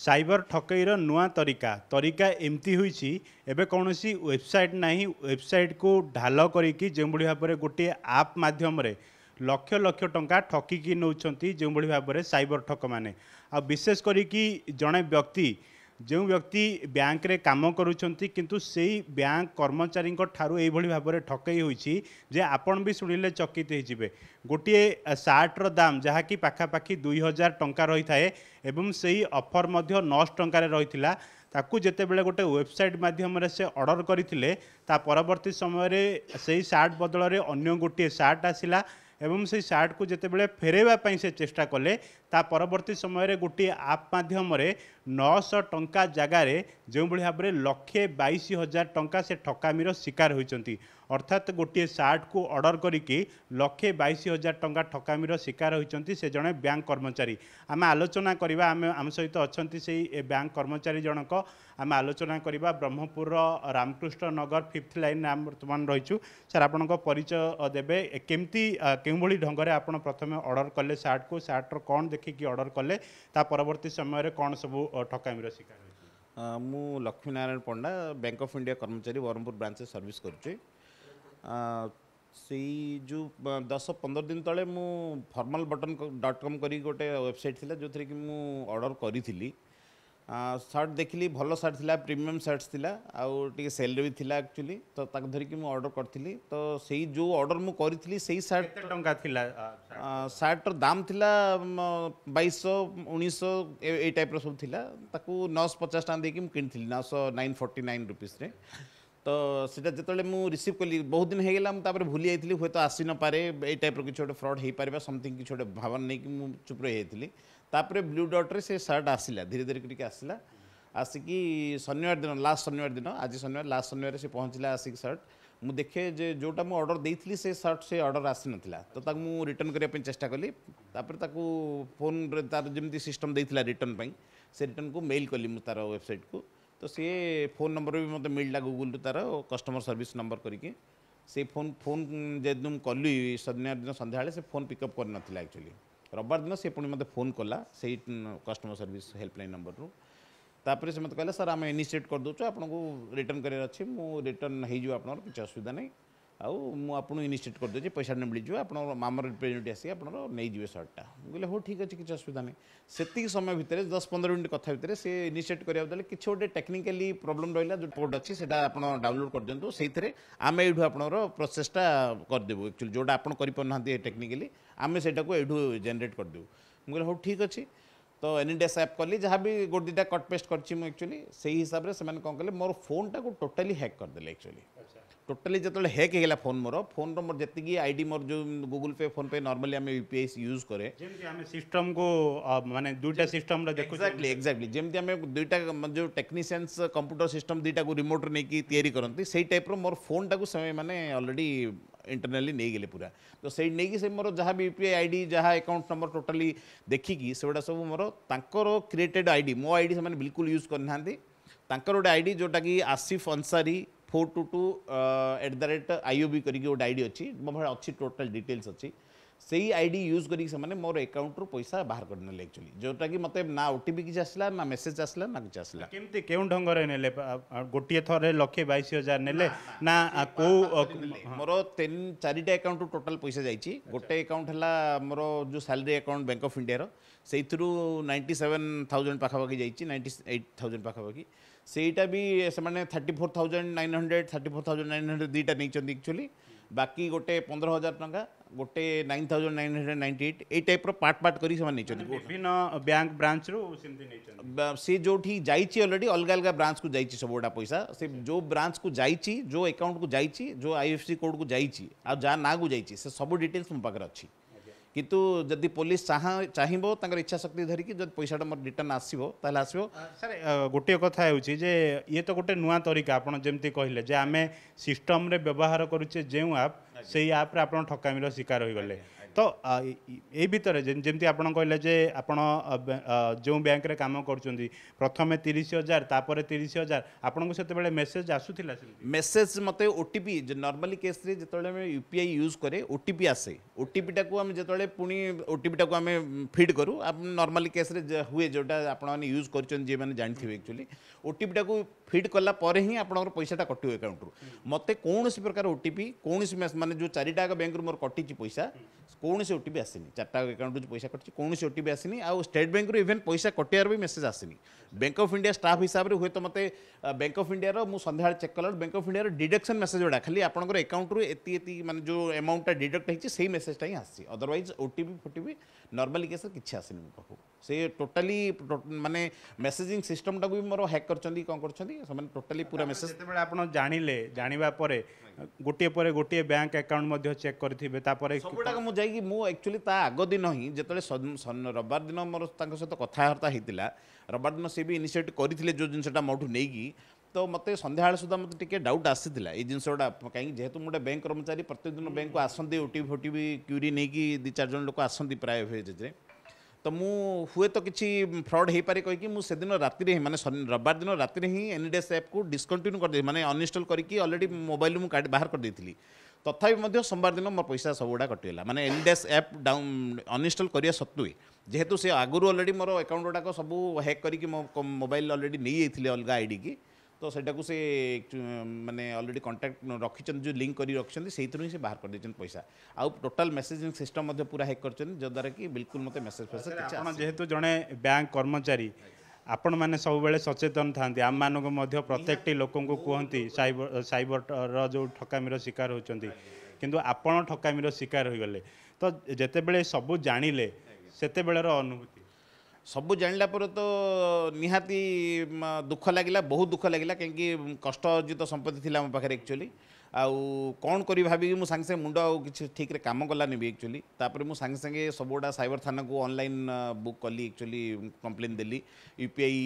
Cyber ଠକେଇର ନୂଆ ତରିକା ତରିକା ଏମିତି ହୋଇଛି ଏବେ କୌଣସି ୱେବସାଇଟ୍ ନାହିଁ ୱେବସାଇଟ୍କୁ ଢାଲ କରିକି ଯେଉଁଭଳି ଭାବରେ ଗୋଟିଏ ଆପ୍ ମାଧ୍ୟମରେ ଲକ୍ଷ ଲକ୍ଷ ଟଙ୍କା ଠକିକି ନେଉଛନ୍ତି ଯେଉଁଭଳି ଭାବରେ ସାଇବର ଠକମାନେ ଆଉ ବିଶେଷ କରିକି ଜଣେ ବ୍ୟକ୍ତି ଯେଉଁ ବ୍ୟକ୍ତି ବ୍ୟାଙ୍କରେ କାମ କରୁଛନ୍ତି କିନ୍ତୁ ସେଇ ବ୍ୟାଙ୍କ କର୍ମଚାରୀଙ୍କ ଠାରୁ ଏଇଭଳି ଭାବରେ ଠକେଇ ହୋଇଛି ଯେ ଆପଣ ବି ଶୁଣିଲେ ଚକିତ ହେଇଯିବେ ଗୋଟିଏ ସାର୍ଟର ଦାମ ଯାହାକି ପାଖାପାଖି ଦୁଇ ହଜାର ଟଙ୍କା ରହିଥାଏ ଏବଂ ସେଇ ଅଫର୍ ମଧ୍ୟ ନଅଶହ ଟଙ୍କାରେ ରହିଥିଲା ତାକୁ ଯେତେବେଳେ ଗୋଟେ ୱେବସାଇଟ୍ ମାଧ୍ୟମରେ ସେ ଅର୍ଡ଼ର କରିଥିଲେ ତା ପରବର୍ତ୍ତୀ ସମୟରେ ସେଇ ସାର୍ଟ ବଦଳରେ ଅନ୍ୟ ଗୋଟିଏ ସାର୍ଟ ଆସିଲା ଏବଂ ସେ ସାର୍ଟକୁ ଯେତେବେଳେ ଫେରାଇବା ପାଇଁ ସେ ଚେଷ୍ଟା କଲେ ତା ପରବର୍ତ୍ତୀ ସମୟରେ ଗୋଟିଏ ଆପ୍ ମାଧ୍ୟମରେ ନଅଶହ ଟଙ୍କା ଜାଗାରେ ଯେଉଁଭଳି ଭାବରେ ଲକ୍ଷେ ବାଇଶ ହଜାର ଟଙ୍କା ସେ ଠକାମିର ଶିକାର ହୋଇଛନ୍ତି ଅର୍ଥାତ୍ ଗୋଟିଏ ସାର୍ଟକୁ ଅର୍ଡ଼ର କରିକି ଲକ୍ଷେ ବାଇଶ ହଜାର ଟଙ୍କା ଠକାମିର ଶିକାର ହୋଇଛନ୍ତି ସେ ଜଣେ ବ୍ୟାଙ୍କ କର୍ମଚାରୀ ଆମେ ଆଲୋଚନା କରିବା ଆମେ ଆମ ସହିତ ଅଛନ୍ତି ସେଇ ବ୍ୟାଙ୍କ କର୍ମଚାରୀ ଜଣକ ଆମେ ଆଲୋଚନା କରିବା ବ୍ରହ୍ମପୁରର ରାମକୃଷ୍ଣ ନଗର ଫିଫ୍ଥ ଲାଇନ୍ରେ ଆମେ ବର୍ତ୍ତମାନ ରହିଛୁ ସାର୍ ଆପଣଙ୍କ ପରିଚୟ ଦେବେ କେମିତି କେଉଁଭଳି ଢଙ୍ଗରେ ଆପଣ ପ୍ରଥମେ ଅର୍ଡ଼ର କଲେ ସାର୍ଟକୁ ସାର୍ଟର କ'ଣ ଦେଖିକି ଅର୍ଡ଼ର କଲେ ତା ପରବର୍ତ୍ତୀ ସମୟରେ କ'ଣ ସବୁ ଠକାମିର ଶିକାର ମୁଁ Laxminarayan Panda bank of India କର୍ମଚାରୀ ବ୍ରହ୍ମପୁର ବ୍ରାଞ୍ଚରେ ସର୍ଭିସ୍ କରୁଛି ସେଇ ଯେଉଁ ଦଶ ପନ୍ଦର ଦିନ ତଳେ ମୁଁ ଫର୍ମାଲ୍ ବଟନ୍ ଡଟ୍ କମ୍ କରିକି ଗୋଟେ ୱେବସାଇଟ୍ ଥିଲା ଯେଉଁଥିରେ କି ମୁଁ ଅର୍ଡ଼ର କରିଥିଲି सर्ट देखिली भल सर्ट थिला प्रीमियम सर्ट्स थिला आउ टिके सेल रे भी थिला एक्चुअली तो ताक धरि कि मु ऑर्डर करथिली तो सेही जो ऑर्डर मु करिथिली सेही सर्ट केते टंका थिला सर्ट रो दाम थिला 2200 1900 ए टाइप रो सब थिला ताकू 950 टाका देकि मु किनथिली 900 949 रुपीस रे তো সেটা যেতবে মু রিসিভ কলি বহুত দিন হয়ে গেল মু তারপরে ভুলি যাইଥିଲି হয়তো আসি নপারে এই টাইপর কিছু গোটে ফ্রড হয়ে পারিবা সমথিং কিছু গোটে ভাবনা নেই মু চুপ রয়ে যাইଥିଲି ତାପରେ ବ୍ଲୁ ଡଟ୍ରେ ସେ ସାର୍ଟ ଆସିଲା ଧୀରେ ଧୀରେ କରିକି ଆସିଲା ଆସିକି ଶନିବାର ଦିନ ଲାଷ୍ଟ ଶନିବାର ଦିନ ଆଜି ଶନିବାର ଲାଷ୍ଟ ଶନିବାର ସେ ପହଞ୍ଚିଲା ଆସିକି ସାର୍ଟ ମୁଁ ଦେଖେ ଯେ ଯେଉଁଟା ମୁଁ ଅର୍ଡ଼ର ଦେଇଥିଲି ସେ ସାର୍ଟ ସେ ଅର୍ଡ଼ର ଆସିନଥିଲା ତ ତାକୁ ମୁଁ ରିଟର୍ଣ୍ଣ କରିବା ପାଇଁ ଚେଷ୍ଟା କଲି ତାପରେ ତାକୁ ଫୋନ୍ରେ ତା'ର ଯେମିତି ସିଷ୍ଟମ୍ ଦେଇଥିଲା ରିଟର୍ଣ୍ଣ ପାଇଁ ସେ ରିଟର୍ଣ୍ଣକୁ ମେଲ୍ କଲି ମୁଁ ତା'ର ୱେବସାଇଟ୍କୁ ତ ସିଏ ଫୋନ୍ ନମ୍ବର ବି ମୋତେ ମିଳିଲା ଗୁଗୁଲ୍ରୁ ତା'ର କଷ୍ଟମର ସର୍ଭିସ୍ ନମ୍ବର କରିକି ସେ ଫୋନ୍ ଫୋନ୍ ଯେହେତୁ ମୁଁ କଲି ଶନିବାର ଦିନ ସନ୍ଧ୍ୟାବେଳେ ସେ ଫୋନ୍ ପିକଅପ୍ କରିନଥିଲା ଆକ୍ଚୁଆଲି ରବିବାର ଦିନ ସେ ପୁଣି ମୋତେ ଫୋନ୍ କଲା ସେଇ କଷ୍ଟମର୍ ସର୍ଭିସ୍ ହେଲ୍ପଲାଇନ୍ ନମ୍ବରରୁ ତାପରେ ସେ ମୋତେ କହିଲା ସାର୍ ଆମେ ଇନିସିଏଟ୍ କରିଦେଉଛୁ ଆପଣଙ୍କୁ ରିଟର୍ଣ୍ଣ କରିବାର ଅଛି ମୁଁ ରିଟର୍ଣ୍ଣ ହେଇଯିବ ଆପଣଙ୍କର କିଛି ଅସୁବିଧା ନାହିଁ ଆଉ ମୁଁ ଆପଣଙ୍କୁ ଇନିସିଏଟ୍ କରିଦେଉଛି ପଇସା ମିଳିଯିବ ଆପଣଙ୍କ ମାମର ରିପ୍ରେଜେଣ୍ଟେଟିଭ୍ ଆସିକି ଆପଣଙ୍କର ନେଇଯିବେ ସର୍ଟଟା ମୁଁ କହିଲେ ହଉ ଠିକ୍ ଅଛି କିଛି ଅସୁବିଧା ନାହିଁ ସେତିକି ସମୟ ଭିତରେ ଦଶ ପନ୍ଦର ମିନିଟ୍ କଥା ଭିତରେ ସେ ଇନିସିଏଟ୍ କରିବାକୁ ଦେଲେ କିଛି ଗୋଟେ ଟେକ୍ନିକାଲି ପ୍ରୋବ୍ଲେମ୍ ରହିଲା ଯେଉଁ ପୋର୍ଟ ଅଛି ସେଇଟା ଆପଣ ଡାଉନଲୋଡ଼୍ କରିଦିଅନ୍ତୁ ସେଇଥିରେ ଆମେ ଏଇଠୁ ଆପଣଙ୍କର ପ୍ରୋସେସ୍ଟା କରିଦେବୁ ଆକ୍ଚୁଆଲି ଯେଉଁଟା ଆପଣ କରିପାରୁନାହାନ୍ତି ଟେକ୍ନିକାଲି आम से जेनेट करदेव मुझे हूँ ठीक अच्छे तो एनी डेस आप कली जहाँ भी गोटे दुटा कट पेस्ट करक्चुअली से हिसाब से कौन मोर अच्छा. फोन टाक टोटाली हैक करदे एक्चुअली टोटाली जो हैक होगा फोन मोर फोन मोर जी आईडी मोर जो गुगुल पे फोन पे नर्माली आम यूपीआई यूज करे सिस्टम को माने दुईटा सिस्टम एक्जाक्टली एक्जाक्टली जमी दुईटा जो टेक्नीसीयस कंप्यूटर सिस्टम दुईटा को रिमोट नहीं करती से टाइप मोर फोन टाक मैंने अलरेडी ଇଣ୍ଟରନାଲି ନେଇଗଲେ ପୁରା ତ ସେଇ ନେଇକି ସେ ମୋର ଯାହା ବି U P I I D ଯାହା ଆକାଉଣ୍ଟ ନମ୍ବର ଟୋଟାଲି ଦେଖିକି ସେଗୁଡ଼ା ସବୁ ମୋର ତାଙ୍କର କ୍ରିଏଟେଡ଼ ଆଇ ଡ଼ି ମୋ ଆଇ ଡ଼ି ସେମାନେ ବିଲକୁଲ ୟୁଜ୍ କରିନାହାନ୍ତି ତାଙ୍କର ଗୋଟେ ଆଇ ଡ଼ି ଯେଉଁଟାକି Asif Ansari four two two at the rate I O B କରିକି ଗୋଟେ ଆଇ ଡ଼ି ଅଛି ମୋ ପାଖରେ ଅଛି ଟୋଟାଲ୍ ଡିଟେଲ୍ସ ଅଛି ସେଇ ଆଇ ଡି ୟୁଜ୍ କରିକି ସେମାନେ ମୋର ଆକାଉଣ୍ଟରୁ ପଇସା ବାହାର କରିନେଲେ ଆକ୍ଚୁଆଲି ଯେଉଁଟାକି ମୋତେ ନା ଓ ଟି ପି କିଛି ଆସିଲା ନା ମେସେଜ୍ ଆସିଲା ନା କିଛି ଆସିଲା କେମିତି କେଉଁ ଢଙ୍ଗରେ ନେଲେ ଗୋଟିଏ ଥରରେ ଲକ୍ଷେ ବାଇଶ ହଜାର ନେଲେ ନା କେଉଁ ମୋର ତିନି ଚାରିଟା ଆକାଉଣ୍ଟରୁ ଟୋଟାଲ୍ ପଇସା ଯାଇଛି ଗୋଟେ ଆକାଉଣ୍ଟ ହେଲା ମୋର ଯେଉଁ ସାଲାରୀ ଆକାଉଣ୍ଟ ବ୍ୟାଙ୍କ ଅଫ୍ ଇଣ୍ଡିଆର ସେଇଥିରୁ ନାଇଣ୍ଟି ସେଭେନ୍ ଥାଉଜେଣ୍ଡ ପାଖାପାଖି ଯାଇଛି ନାଇଣ୍ଟି ଏଇଟ୍ ଥାଉଜେଣ୍ଡ ପାଖାପାଖି ସେଇଟା ବି ସେମାନେ thirty four thousand nine hundred thirty four thousand nine hundred ଦୁଇଟା ନେଇଛନ୍ତି ଆକ୍ଚୁଆଲି ବାକି ଗୋଟେ ପନ୍ଦର ହଜାର ଟଙ୍କା गोटे nine thousand nine hundred ninety eight यही टाइप पार्ट पार्ट कर बैंक ब्रांच ब्रांच्रु से जो जालरेडी अलग अलग ब्रांच को जाइए सब गुटा पैसा से जो ब्रांच को जाइए जो आकाउंट को जाइए जो आई एफ सी कोड को जाइए आ जहाँ ना को सब डिटेल्स मो पाखे अच्छी কিন্তু যদি পুলিশ চাহিব তাঁর ইচ্ছাশক্তি ধরিকি যদি পয়সাটা মোট রিটর্ন আসব তাহলে আসব স্যার গোটিয়ে কথা হচ্ছে যে ইয়ে তো গোটে নূয়া তরিকা আপনার যেমতি কহিলেন যে আমি সিষ্টমরে ব্যবহার করুছে যে আপ সেই আপ্রে আপনার ঠকামির শিকার হয়ে গেলে ତ ଏଇ ଭିତରେ ଯେମିତି ଆପଣ କହିଲେ ଯେ ଆପଣ ଯେଉଁ ବ୍ୟାଙ୍କରେ କାମ କରୁଛନ୍ତି ପ୍ରଥମେ ତିରିଶ ହଜାର ତାପରେ ତିରିଶ ହଜାର ଆପଣଙ୍କୁ ସେତେବେଳେ ମେସେଜ ଆସୁଥିଲା ମେସେଜ ମୋତେ ଓଟିପି ଟି ନର୍ମାଲି କେସ୍ରେ ଯେତେବେଳେ ଆମେ ୟୁ ପି ଆଇ ୟୁଜ୍ କରେ ଓଟିପି ଆସେ ଓଟିପିଟାକୁ ଆମେ ଯେତେବେଳେ ପୁଣି ଓଟିପିଟାକୁ ଆମେ ଫିଡ୍ କରୁ ନର୍ମାଲି କେସ୍ରେ ହୁଏ ଯେଉଁଟା ଆପଣମାନେ ୟୁଜ୍ କରିଛନ୍ତି ଯେଉଁମାନେ ଜାଣିଥିବେ ଆକ୍ଚୁଆଲି ଓଟିପିଟାକୁ ଫିଡ୍ କଲା ପରେ ହିଁ ଆପଣଙ୍କର ପଇସାଟା କଟିବ ଆକାଉଣ୍ଟରୁ ମୋତେ କୌଣସି ପ୍ରକାର ଓଟିପି କୌଣସି ମାନେ ଯେଉଁ ଚାରିଟା ଯାକ ବ୍ୟାଙ୍କରୁ ମୋର କଟିଛି ପଇସା कौन से ओटी आसनी चार्टा आकाउंट पैसा कटी कौन से ओटी आसनी आउ स्टेट बैंक रू इवेन पैसा कटार भी मेसेज आसनी बैंक ऑफ इंडिया स्टाफ हिसाब से हे तो मत बैंक ऑफ इंडिया मुझ सन्या चेक कल bank of India deduction message गुड़ा खाली आपंकर आकाउंट रू एति मानते जो एमाउंटा डिडक्ट होती से मेसेजा ही आसी अदरवैज ओटी फोटी नर्माली केस किसी आसनी मो पाक से टोटाली मैंने मेसेजिंग सिस्टमटा भी मोर हैक कर कौन कर टोटाली पूरा मेसेज आप जाने जानवाप गोटेपर गोटे बैंक आकाउंट चेक करेंगे मुझे କି ମୁଁ ଆକ୍ଚୁଆଲି ତା ଆଗ ଦିନ ହିଁ ଯେତେବେଳେ ରବିବାର ଦିନ ମୋର ତାଙ୍କ ସହିତ କଥାବାର୍ତ୍ତା ହେଇଥିଲା ରବିବାର ଦିନ ସେ ବି ଇନିସିଏଟ୍ କରିଥିଲେ ଯେଉଁ ଜିନିଷଟା ମୋଠୁ ନେଇକି ତ ମୋତେ ସନ୍ଧ୍ୟାବେଳେ ସୁଦ୍ଧା ମୋତେ ଟିକେ ଡାଉଟ୍ ଆସିଥିଲା ଏଇ ଜିନିଷଟା କାହିଁକି ଯେହେତୁ ମୁଁ ଗୋଟେ ବ୍ୟାଙ୍କ କର୍ମଚାରୀ ପ୍ରତ୍ୟେକ ଦିନ ବ୍ୟାଙ୍କକୁ ଆସନ୍ତି ଓ ଟି ଭି ଫୋଟି ଭି କ୍ୟୁରି ନେଇକି ଦୁଇ ଚାରି ଜଣ ଲୋକ ଆସନ୍ତି ପ୍ରାୟ ଭେଜେଜରେ ତ ମୁଁ ହୁଏତ କିଛି ଫ୍ରଡ଼୍ ହେଇପାରେ କହିକି ମୁଁ ସେଦିନ ରାତିରେ ହିଁ ମାନେ ରବିବାର ଦିନ ରାତିରେ ହିଁ ଏନିଡେସ୍ ଆପ୍କୁ ଡିସକଣ୍ଟିନ୍ୟୁ କରିଦେଇ ମାନେ ଅନଇନଷ୍ଟଲ୍ କରିକି ଅଲରେଡ଼ି ମୋବାଇଲରୁ ମୁଁ ବାହାର କରିଦେଇଥିଲି তথাপি ମଧ୍ୟ ସୋମବାର ଦିନ ମୋ ପଇସା ସବୁଗୁଡ଼ା କଟିଗଲା ମାନେ ଏନ୍ଡେସ୍ ଆପ୍ ଡାଉନ୍ ଅନଇନଷ୍ଟଲ୍ କରିବା ସତ୍ତ୍ୱେ ଯେହେତୁ ସେ ଆଗରୁ ଅଲରେଡ଼ି ମୋର ଆକାଉଣ୍ଟ ଗୁଡ଼ାକ ସବୁ ହ୍ୟାକ୍ କରିକି ମୋ ମୋବାଇଲ ଅଲରେଡ଼ି ନେଇଯାଇଥିଲେ ଅଲଗା ଆଇଡ଼ିକି ତ ସେଇଟାକୁ ସେ ମାନେ ଅଲରେଡ଼ି କଣ୍ଟାକ୍ଟ ରଖିଛନ୍ତି ଯେଉଁ ଲିଙ୍କ୍ କରି ରଖିଛନ୍ତି ସେଇଥିରୁ ହିଁ ସେ ବାହାର କରିଦେଇଛନ୍ତି ପଇସା ଆଉ ଟୋଟାଲ୍ ମେସେଜିଂ ସିଷ୍ଟମ୍ ମଧ୍ୟ ପୁରା ହ୍ୟାକ୍ କରିଛନ୍ତି ଯଦ୍ୱାରା କି ବିଲକୁଲ ମୋତେ ମେସେଜ ଫେସେଜ ଯେହେତୁ ଜଣେ ବ୍ୟାଙ୍କ କର୍ମଚାରୀ ଆପଣମାନେ ସବୁବେଳେ ସଚେତନ ଥାଆନ୍ତି ଆମମାନଙ୍କୁ ମଧ୍ୟ ପ୍ରତ୍ୟେକଟି ଲୋକଙ୍କୁ କୁହନ୍ତି ସାଇବର ସାଇବରର ଯେଉଁ ଠକାମିର ଶିକାର ହେଉଛନ୍ତି କିନ୍ତୁ ଆପଣ ଠକାମିର ଶିକାର ହୋଇଗଲେ ତ ଯେତେବେଳେ ସବୁ ଜାଣିଲେ ସେତେବେଳର ଅନୁଭୂତି ସବୁ ଜାଣିଲା ପରେ ତ ନିହାତି ଦୁଃଖ ଲାଗିଲା ବହୁତ ଦୁଃଖ ଲାଗିଲା କାହିଁକି କଷ୍ଟ ଅର୍ଜିତ ସମ୍ପତ୍ତି ଥିଲା ଆମ ପାଖରେ ଆକ୍ଚୁଆଲି ଆଉ କ'ଣ କରି ଭାବିକି ମୁଁ ସାଙ୍ଗେ ସାଙ୍ଗେ ମୁଣ୍ଡ ଆଉ କିଛି ଠିକ୍ରେ କାମ କଲାନି ବି ଆକ୍ଚୁଆଲି ତାପରେ ମୁଁ ସାଙ୍ଗେ ସାଙ୍ଗେ ସବୁଗୁଡ଼ା ସାଇବର ଥାନାକୁ ଅନଲାଇନ୍ ବୁକ୍ କଲି ଆକ୍ଚୁଆଲି କମ୍ପ୍ଲେନ୍ ଦେଲି ୟୁ ପି ଆଇ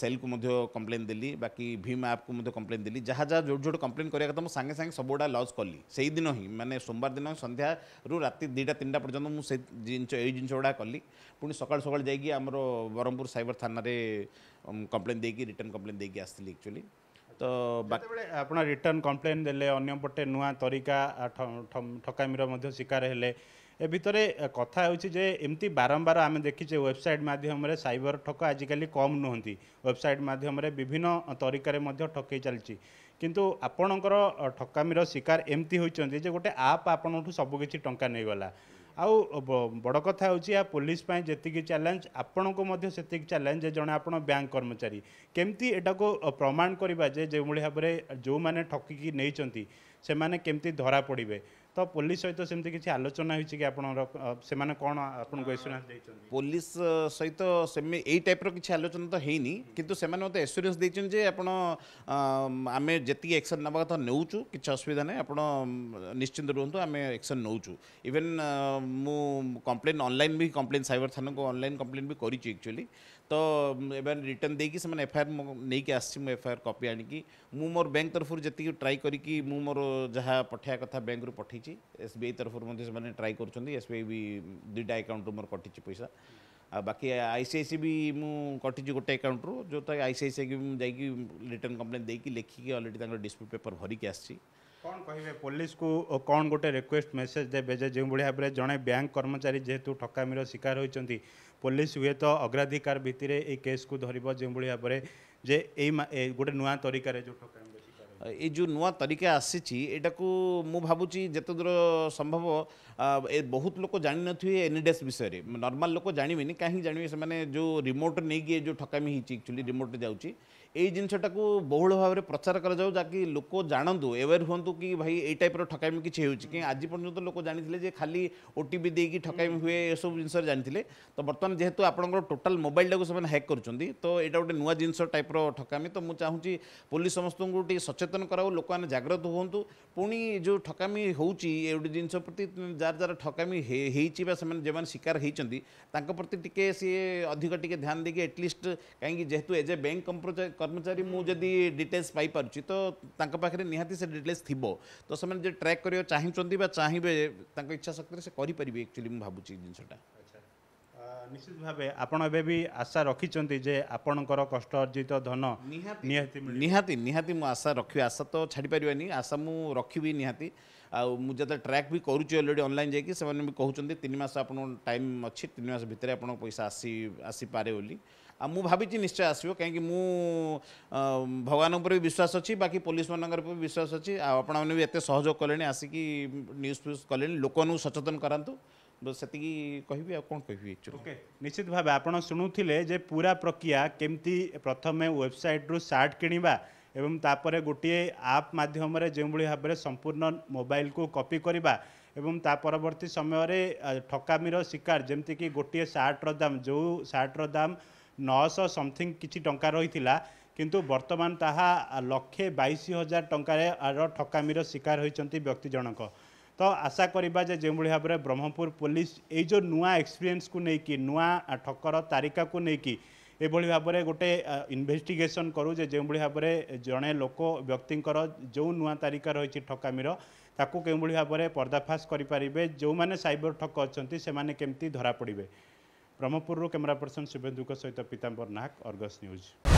ସେଲ୍କୁ ମଧ୍ୟ କମ୍ପ୍ଲେନ୍ ଦେଲି ବାକି ଭୀମ୍ ଆପ୍କୁ ମଧ୍ୟ କମ୍ପ୍ଲେନ୍ ଦେଲି ଯାହା ଯାହା ଯେଉଁଠି ଯେଉଁଠି କମ୍ପ୍ଲେନ୍ କରିବା କଥା ମୁଁ ସାଙ୍ଗେ ସାଙ୍ଗେ ସବୁଗୁଡ଼ା ଲଜ୍ କଲି ସେଇଦିନ ହିଁ ମାନେ ସୋମବାର ଦିନ ସନ୍ଧ୍ୟାରୁ ରାତି ଦୁଇଟା ତିନିଟା ପର୍ଯ୍ୟନ୍ତ ମୁଁ ସେ ଜିନିଷ ଏଇ ଜିନିଷ ଗୁଡ଼ା କଲି ପୁଣି ସକାଳୁ ସକାଳୁ ଯାଇକି ଆମର ବ୍ରହ୍ମପୁର ସାଇବର ଥାନାରେ କମ୍ପ୍ଲେନ୍ ଦେଇକି ରିଟର୍ଣ୍ଣ କମ୍ପ୍ଲେନ୍ ଦେଇକି ଆସିଥିଲି ଆକ୍ଚୁଆଲି ତ ଆପଣ ରିଟର୍ଣ୍ଣ କମ୍ପ୍ଲେନ୍ ଦେଲେ ଅନ୍ୟପଟେ ନୂଆ ତରିକା ଠକାମିର ମଧ୍ୟ ଶିକାର ହେଲେ ଏ ଭିତରେ କଥା ହେଉଛି ଯେ ଏମିତି ବାରମ୍ବାର ଆମେ ଦେଖିଛେ ୱେବସାଇଟ୍ ମାଧ୍ୟମରେ ସାଇବର ଠକ ଆଜିକାଲି କମ୍ ନୁହନ୍ତି ୱେବସାଇଟ୍ ମାଧ୍ୟମରେ ବିଭିନ୍ନ ତରିକାରେ ମଧ୍ୟ ଠକେଇ ଚାଲିଛି କିନ୍ତୁ ଆପଣଙ୍କର ଠକାମିର ଶିକାର ଏମିତି ହୋଇଛନ୍ତି ଯେ ଗୋଟେ ଆପ୍ ଆପଣଙ୍କଠୁ ସବୁକିଛି ଟଙ୍କା ନେଇଗଲା ଆଉ ବଡ଼ କଥା ହେଉଛି ଏହା ପୋଲିସ ପାଇଁ ଯେତିକି ଚ୍ୟାଲେଞ୍ଜ ଆପଣଙ୍କୁ ମଧ୍ୟ ସେତିକି ଚ୍ୟାଲେଞ୍ଜ ଯେ ଜଣେ ଆପଣ ବ୍ୟାଙ୍କ କର୍ମଚାରୀ କେମିତି ଏଟାକୁ ପ୍ରମାଣ କରିବା ଯେ ଯେଉଁଭଳି ଭାବରେ ଯେଉଁମାନେ ଠକିକି ନେଇଛନ୍ତି ସେମାନେ କେମିତି ଧରା ପଡ଼ିବେ ତ ପୋଲିସ ସହିତ ସେମିତି କିଛି ଆଲୋଚନା ହୋଇଛି କି ଆପଣଙ୍କର ସେମାନେ କ'ଣ ଆପଣଙ୍କୁ ଏସୁରାନ୍ସ ଦେଇଛନ୍ତି ପୋଲିସ ସହିତ ସେମି ଏଇ ଟାଇପ୍ର କିଛି ଆଲୋଚନା ତ ହେଇନି କିନ୍ତୁ ସେମାନେ ମୋତେ ଏସୁରାନ୍ସ ଦେଇଛନ୍ତି ଯେ ଆପଣ ଆମେ ଯେତିକି ଏକ୍ସନ୍ ନେବା କଥା ନେଉଛୁ କିଛି ଅସୁବିଧା ନାହିଁ ଆପଣ ନିଶ୍ଚିନ୍ତ ରୁହନ୍ତୁ ଆମେ ଏକ୍ସନ୍ ନେଉଛୁ ଇଭେନ୍ ମୁଁ କମ୍ପ୍ଲେନ୍ ଅନଲାଇନ୍ ବି କମ୍ପ୍ଲେନ୍ ସାଇବର ଥାନାକୁ ଅନଲାଇନ୍ କମ୍ପ୍ଲେନ୍ ବି କରିଛି ଆକ୍ଚୁଆଲି तो एवं रिटर्न देकी से एफआईआर नहीं आसी मो एफआईआर कॉपी आणिकी मु मोर बैंक तरफ जी ट्राई करी मु मोर जहाँ पठाया कथा बैंक रू पठी एसबीआई तरफ ट्राई कर एसबीआई भी दुईटा आकाउंट रू मोर कटी पैसा आ बाकी आईसीआईसी भी मुझे कटिजी गोटे आकाउंट रू जो आईसीआईसी आई सी जा रिटर्न कम्प्लेन देकी लेखिकी अलरेडी डिस्प्यूट पेपर भरिकी आसी କ'ଣ କହିବେ ପୋଲିସକୁ କ'ଣ ଗୋଟେ ରିକ୍ୱେଷ୍ଟ ମେସେଜ ଦେବେ ଯେ ଯେଉଁଭଳି ଭାବରେ ଜଣେ ବ୍ୟାଙ୍କ କର୍ମଚାରୀ ଯେହେତୁ ଠକାମିର ଶିକାର ହୋଇଛନ୍ତି ପୋଲିସ ହୁଏତ ଅଗ୍ରାଧିକାର ଭିତ୍ତିରେ ଏଇ କେସ୍କୁ ଧରିବ ଯେଉଁଭଳି ଭାବରେ ଯେ ଏଇ ଗୋଟେ ନୂଆ ତରିକାରେ ଯେଉଁ ଠକାମି ଏଇ ଯେଉଁ ନୂଆ ତରିକା ଆସିଛି ଏଇଟାକୁ ମୁଁ ଭାବୁଛି ଯେତେ ଦୂର ସମ୍ଭବ ଏ ବହୁତ ଲୋକ ଜାଣିନଥିବେ ଏନ୍ଇଡେସ୍ ବିଷୟରେ ନର୍ମାଲ୍ ଲୋକ ଜାଣିବେନି କାହିଁକି ଜାଣିବେ ସେମାନେ ଯେଉଁ ରିମୋଟ୍ ନେଇକି ଏ ଯେଉଁ ଠକାମି ହେଇଛି ଆକ୍ଚୁଆଲି ରିମୋଟ୍ରେ ଯାଉଛି यही जिनसटा को बहुत भाव में प्रचार कराकि लोक जानतु एवेयर हूँ कि भाई ये टाइप ठकामी कि हो आज पर्यटन तो लोक जानी खाली ओ दे कि ठकामी हुए यह सब जिन जानते तो बर्तमान जेहतु आप टोटाल मोबाइलटा को हैक् कर तो ये गोटे नुआ जिन टाइप्र ठकामी तो मुझे चाहूँगी पुलिस समस्त को सचेतन कराऊ लोक मैंने जग्रत हूँ पुणी जो ठकामी हो जिन प्रति जार जार ठकामी से शिकार होती प्रति टे अधिक ध्यान देखिए एटलिस्ट कहीं जेहतु एज ए बैंक कर्मचारी কর্মচারী মু যদি ডিটেলস পাইপারুছি তো তাঙ্ক পাখে নিহতি সে ডিটেলস থিব তো সে যে ট্র্যাক করিও চাহিছন্তি বা চাহিবে তাঙ্ক ইচ্ছা শক্তিরে সে করি পারিবে একচুয়ালি মু ভাবুছি জিনিসটা নিশ্চিত ভাবে আপন এবে বি আশা রাখিছন্তি যে আপনকৰ কষ্ট অর্জিত ধন নিহাতি নিহাতি নিহাতি মু আশা রাখিবি আশা তো ছাড়ি পারিবানি আশা মু রাখিবি নিহাতি ଆଉ ମୁଁ ଯେତେ ଟ୍ରାକ୍ ବି କରୁଛି ଅଲରେଡ଼ି ଅନଲାଇନ୍ ଯାଇକି ସେମାନେ ବି କହୁଛନ୍ତି ତିନି ମାସ ଆପଣଙ୍କ ଟାଇମ୍ ଅଛି ତିନି ମାସ ଭିତରେ ଆପଣଙ୍କ ପଇସା ଆସି ଆସିପାରେ ବୋଲି ଆଉ ମୁଁ ଭାବିଛି ନିଶ୍ଚୟ ଆସିବ କାହିଁକି ମୁଁ ଭଗବାନ ଉପରେ ବି ବିଶ୍ୱାସ ଅଛି ବାକି ପୋଲିସମାନଙ୍କର ବି ବିଶ୍ୱାସ ଅଛି ଆଉ ଆପଣମାନେ ବି ଏତେ ସହଯୋଗ କଲେଣି ଆସିକି ନ୍ୟୁଜ୍ ଫ୍ୟୁଜ୍ କଲେଣି ଲୋକମାନଙ୍କୁ ସଚେତନ କରାନ୍ତୁ ସେତିକି କହିବି ଆଉ କ'ଣ କହିବି ଆକ୍ଚୁଆଲି ଓକେ ନିଶ୍ଚିତ ଭାବେ ଆପଣ ଶୁଣୁଥିଲେ ଯେ ପୁରା ପ୍ରକ୍ରିୟା କେମିତି ପ୍ରଥମେ ୱେବସାଇଟ୍ରୁ ସାର୍ଟ କିଣିବା ଏବଂ ତାପରେ ଗୋଟିଏ ଆପ୍ ମାଧ୍ୟମରେ ଯେଉଁଭଳି ଭାବରେ ସମ୍ପୂର୍ଣ୍ଣ ମୋବାଇଲକୁ କପି କରିବା ଏବଂ ତା ପରବର୍ତ୍ତୀ ସମୟରେ ଠକାମିର ଶିକାର ଯେମିତିକି ଗୋଟିଏ ସାର୍ଟର ଦାମ ଯେଉଁ ସାର୍ଟର ଦାମ ନଅଶହ ସମଥିଙ୍ଗ କିଛି ଟଙ୍କା ରହିଥିଲା କିନ୍ତୁ ବର୍ତ୍ତମାନ ତାହା ଲକ୍ଷେ ବାଇଶ ହଜାର ଟଙ୍କାରେ ଆର ଠକାମିର ଶିକାର ହୋଇଛନ୍ତି ବ୍ୟକ୍ତି ଜଣକ ତ ଆଶା କରିବା ଯେ ଯେଉଁଭଳି ଭାବରେ ବ୍ରହ୍ମପୁର ପୋଲିସ ଏଇ ଯେଉଁ ନୂଆ ଏକ୍ସପିରିଏନ୍ସକୁ ନେଇକି ନୂଆ ଠକର ତାରିକାକୁ ନେଇକି ଏଭଳି ଭାବରେ ଗୋଟେ ଇନଭେଷ୍ଟିଗେସନ୍ କରୁ ଯେ ଯେଉଁଭଳି ଭାବରେ ଜଣେ ଲୋକ ବ୍ୟକ୍ତିଙ୍କର ଯେଉଁ ନୂଆ ତାରିକା ରହିଛି ଠକାମିର ତାକୁ କେଉଁଭଳି ଭାବରେ ପର୍ଦ୍ଦାଫାସ୍ କରିପାରିବେ ଯେଉଁମାନେ ସାଇବର ଠକ ଅଛନ୍ତି ସେମାନେ କେମିତି ଧରାପଡ଼ିବେ ବ୍ରହ୍ମପୁରରୁ କ୍ୟାମେରା ପର୍ସନ ଶୁଭେନ୍ଦୁଙ୍କ ସହିତ ପୀତାମ୍ବର ନାୟକ ଅର୍ଗସ୍ ନ୍ୟୁଜ୍